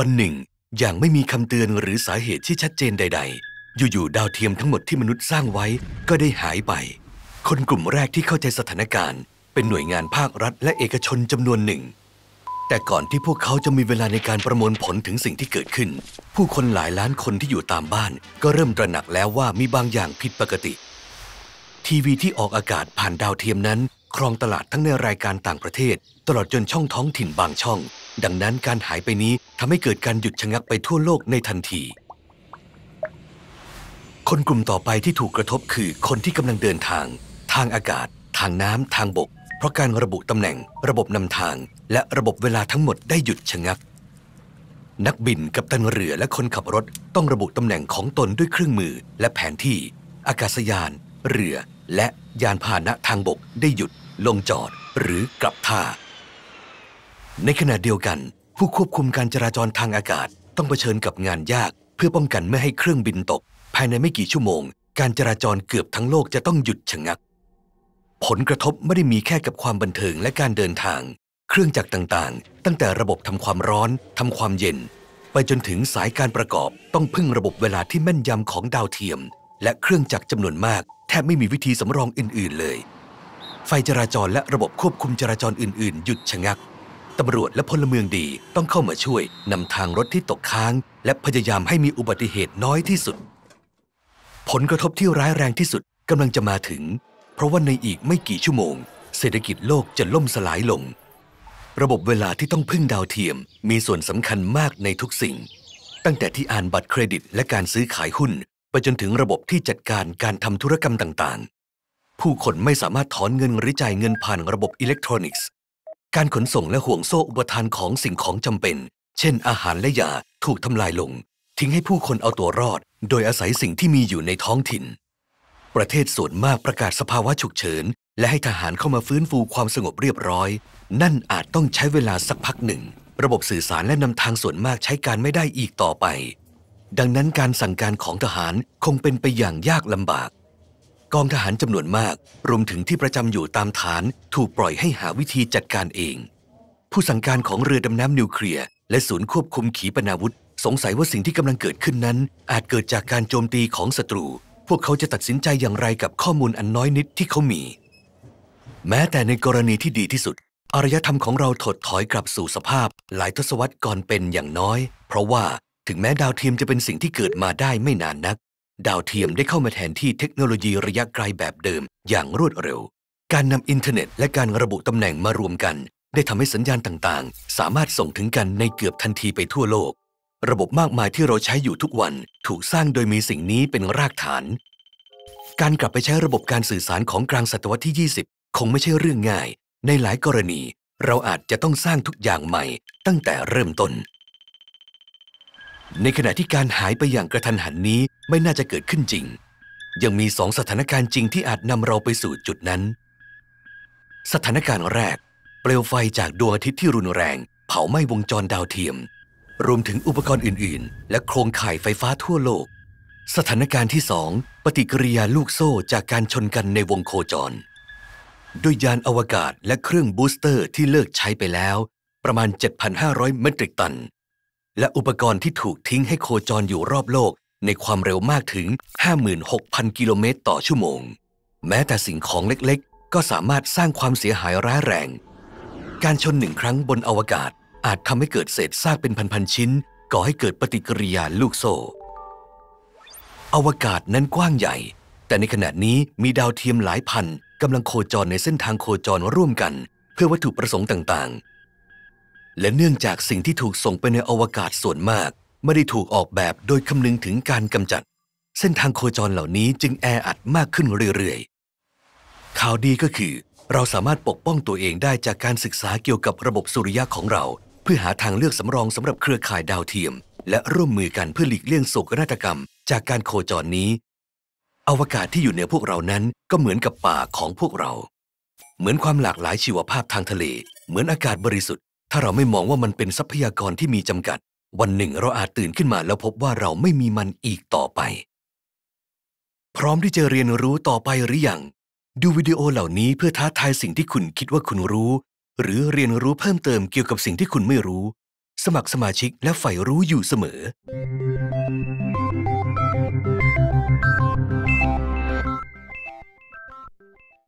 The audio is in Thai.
วันหนึ่ง อย่างไม่มีคำเตือนหรือสาเหตุที่ชัดเจนใด ๆ อยู่ ๆ ดาวเทียมทั้งหมดที่มนุษย์สร้างไว้ ก็ได้หายไป คนกลุ่มแรกที่เข้าใจสถานการณ์ เป็นหน่วยงานภาครัฐ และเอกชนจำนวนหนึ่ง แต่ก่อนที่พวกเขาจะมีเวลาในการประมวลผลถึงสิ่งที่เกิดขึ้น ผู้คนหลายล้านคนที่อยู่ตามบ้าน ก็เริ่มตระหนักแล้วว่ามีบางอย่างผิดปกติ ทีวีที่ออกอากาศผ่านดาวเทียมนั้นครองตลาดทั้งในรายการต่างประเทศ ตลอดจนช่องท้องถิ่นบางช่อง ดังนั้นการหายไปนี้ทำให้เกิดการหยุดชะงักไปทั่วโลกในทันที คนกลุ่มต่อไปที่ถูกกระทบคือคนที่กำลังเดินทาง ทางอากาศ ทางน้ำทางบก เพราะการระบุตำแหน่งระบบนำทาง และระบบเวลาทั้งหมดได้หยุดชะงัก นักบินกับตันเรือและคนขับรถต้องระบุตำแหน่งของตนด้วยเครื่องมือและแผนที่ อากาศยานเรือ และยานพาหนะทางบกได้หยุดลงจอดหรือกลับท่า ในขณะเดียวกันผู้ควบคุมการจราจรทางอากาศ ต้องเผชิญกับงานยาก เพื่อป้องกันไม่ให้เครื่องบินตก ภายในไม่กี่ชั่วโมง การจราจรเกือบทั้งโลกจะต้องหยุดชะงัก ผลกระทบไม่ได้มีแค่กับความบันเทิงและการเดินทาง เครื่องจักรต่าง ๆ ตั้งแต่ระบบทำความร้อนทำความเย็น ไปจนถึงสายการประกอบต้องพึ่งระบบเวลาที่แม่นยำของดาวเทียม และเครื่องจักรจำนวนมาก แทบไม่มีวิธีสำรองอื่นๆ เลย ไฟจราจรและระบบควบคุมจราจรอื่นๆหยุดชะงักตำรวจและพลเมืองดีต้องเข้ามาช่วยนำทางรถที่ตกค้าง และพยายามให้มีอุบัติเหตุน้อยที่สุด ผลกระทบที่ร้ายแรงที่สุดกำลังจะมาถึง เพราะว่าในอีกไม่กี่ชั่วโมง เศรษฐกิจโลกจะล่มสลายลง ระบบเวลาที่ต้องพึ่งดาวเทียม มีส่วนสำคัญมากในทุกสิ่ง ตั้งแต่ที่อ่านบัตรเครดิต และการซื้อขายหุ้น ไปจนถึงระบบที่จัดการการทำธุรกรรมต่างๆ ผู้คนไม่สามารถถอนเงินหรือจ่ายเงินผ่านระบบอิเล็กทรอนิกส์การขนส่งและห่วงโซ่อุปทานของสิ่งของจำเป็น เช่น อาหารและยาถูกทำลายลง ทิ้งให้ผู้คนเอาตัวรอด โดยอาศัยสิ่งที่มีอยู่ในท้องถิ่น ประเทศส่วนมากประกาศสภาวะฉุกเฉิน และให้ทหารเข้ามาฟื้นฟูความสงบเรียบร้อย นั่นอาจต้องใช้เวลาสักพักหนึ่ง ระบบสื่อสารและนำทางส่วนมากใช้การไม่ได้อีกต่อไป ดังนั้นการสั่งการของทหารคงเป็นไปอย่างยากลำบากกองทหารจำนวนมาก รวมถึงที่ประจำอยู่ตามฐาน ถูกปล่อยให้หาวิธีจัดการเอง ผู้สั่งการของเรือดำน้ำนิวเคลียร์และศูนย์ควบคุมขีปนาวุธ สงสัยว่าสิ่งที่กำลังเกิดขึ้นนั้น อาจเกิดจากการโจมตีของศัตรู พวกเขาจะตัดสินใจอย่างไรกับข้อมูลอันน้อยนิดที่เขามี แม้แต่ในกรณีที่ดีที่สุดอารยธรรมของเราถดถอยกลับสู่สภาพ หลายทศวรรษก่อนเป็นอย่างน้อย เพราะว่าถึงแม้ดาวเทียมจะเป็นสิ่งที่เกิดมาได้ไม่นานนักดาวเทียมได้เข้ามาแทนที่เทคโนโลยีระยะไกลแบบเดิม อย่างรวดเร็ว การนำอินเทอร์เน็ต และการระบุตำแหน่งมารวมกัน ได้ทำให้สัญญาณต่างๆ สามารถส่งถึงกันในเกือบทันทีไปทั่วโลก ระบบมากมายที่เราใช้อยู่ทุกวันถูกสร้างโดยมีสิ่งนี้เป็นรากฐาน การกลับไปใช้ระบบการสื่อสารของกลางศตวรรษที่ 20 คงไม่ใช่เรื่องง่าย ในหลายกรณี เราอาจจะต้องสร้างทุกอย่างใหม่ ตั้งแต่เริ่มต้นในขณะที่การหายไปอย่างกระทันหันนี้ไม่น่าจะเกิดขึ้นจริง ยังมีสองสถานการณ์จริงที่อาจนำเราไปสู่จุดนั้น สถานการณ์แรก เปลวไฟจากดวงอาทิตย์ที่รุนแรง เผาไหม้วงจรดาวเทียม รวมถึงอุปกรณ์อื่น ๆ และโครงข่ายไฟฟ้าทั่วโลก สถานการณ์ที่สองปฏิกิริยาลูกโซ่จากการชนกันในวงโคจรด้วยยานอวกาศและเครื่องบูสเตอร์ที่เลิกใช้ไปแล้ว ประมาณ 7,500เมตริกตันและอุปกรณ์ที่ถูกทิ้งให้โคจรอยู่รอบโลกในความเร็วมากถึง 56,000 กิโลเมตรต่อชั่วโมง แม้แต่สิ่งของเล็กๆ ก็สามารถสร้างความเสียหายร้ายแรง การชนหนึ่งครั้งบนอวกาศอาจทำให้เกิดเศษซากเป็นพันๆชิ้น ก่อให้เกิดปฏิกิริยาลูกโซ่อวกาศนั้นกว้างใหญ่ แต่ในขณะนี้มีดาวเทียมหลายพันกำลังโคจรในเส้นทางโคจรร่วมกัน เพื่อวัตถุประสงค์ต่างและเนื่องจากสิ่งที่ถูกส่งไปในอวกาศส่วนมาก ไม่ได้ถูกออกแบบโดยคำนึงถึงการกำจัด เส้นทางโคจรเหล่านี้จึงแออัดมากขึ้นเรื่อยๆ ข่าวดีก็คือ เราสามารถปกป้องตัวเองได้จากการศึกษาเกี่ยวกับระบบสุริยะของเรา เพื่อหาทางเลือกสำรองสำหรับเครือข่ายดาวเทียม และร่วมมือกันเพื่อหลีกเลี่ยงโศกนาฏกรรม จากการโคจรนี้ อวกาศที่อยู่เหนือพวกเรานั้นก็เหมือนกับป่าของพวกเรา เหมือนความหลากหลายชีวภาพทางทะเล เหมือนอากาศบริสุทธิ์ถ้าเราไม่มองว่ามันเป็นทรัพยากรที่มีจำกัด วันหนึ่งเราอาจตื่นขึ้นมาแล้วพบว่าเราไม่มีมันอีกต่อไป พร้อมที่จะเรียนรู้ต่อไปหรืออยัง ดูวิดีโอเหล่านี้เพื่อท้าทายสิ่งที่คุณคิดว่าคุณรู้ หรือเรียนรู้เพิ่มเติมเกี่ยวกับสิ่งที่คุณไม่รู้ สมัครสมาชิกและใฝ่รู้อยู่เสมอ